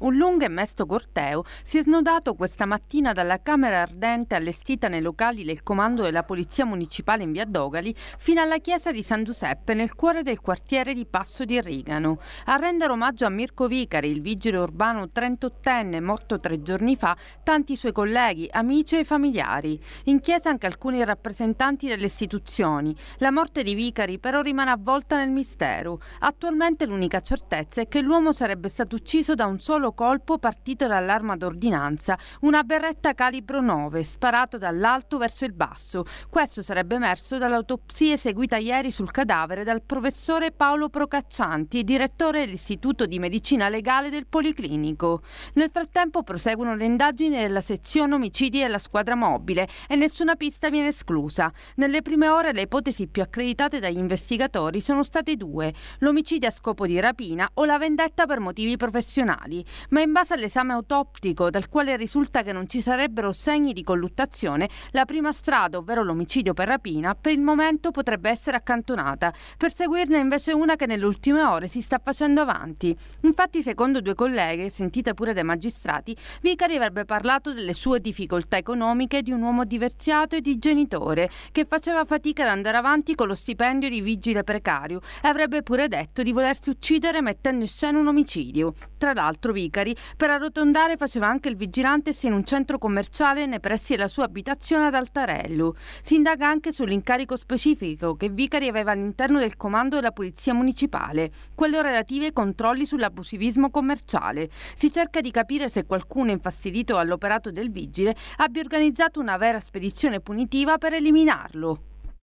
Un lungo e mesto corteo si è snodato questa mattina dalla Camera Ardente allestita nei locali del comando della Polizia Municipale in via Dogali fino alla chiesa di San Giuseppe nel cuore del quartiere di Passo di Rigano. A rendere omaggio a Mirko Vicari, il vigile urbano 38enne morto tre giorni fa, tanti suoi colleghi, amici e familiari. In chiesa anche alcuni rappresentanti delle istituzioni. La morte di Vicari però rimane avvolta nel mistero. Attualmente l'unica certezza è che l'uomo sarebbe stato ucciso da un solo chiaro colpo partito dall'arma d'ordinanza, una berretta calibro 9, sparato dall'alto verso il basso. Questo sarebbe emerso dall'autopsia eseguita ieri sul cadavere dal professore Paolo Procaccianti, direttore dell'Istituto di Medicina Legale del Policlinico. Nel frattempo proseguono le indagini della sezione omicidi e la squadra mobile e nessuna pista viene esclusa. Nelle prime ore le ipotesi più accreditate dagli investigatori sono state due: l'omicidio a scopo di rapina o la vendetta per motivi professionali ma in base all'esame autoptico dal quale risulta che non ci sarebbero segni di colluttazione, la prima strada, ovvero l'omicidio per rapina, per il momento potrebbe essere accantonata, per seguirne invece una che nelle ultime ore si sta facendo avanti. Infatti, secondo due colleghe, sentite pure dai magistrati, Vicari avrebbe parlato delle sue difficoltà economiche di un uomo diversiato e di genitore che faceva fatica ad andare avanti con lo stipendio di vigile precario e avrebbe pure detto di volersi uccidere mettendo in scena un omicidio. Tra l'altro, Vicari Sicari. Per arrotondare faceva anche il vigilante sia in un centro commerciale nei pressi della sua abitazione ad Altarello. Si indaga anche sull'incarico specifico che Vicari aveva all'interno del comando della Polizia Municipale, quello relativo ai controlli sull'abusivismo commerciale. Si cerca di capire se qualcuno infastidito all'operato del vigile abbia organizzato una vera spedizione punitiva per eliminarlo.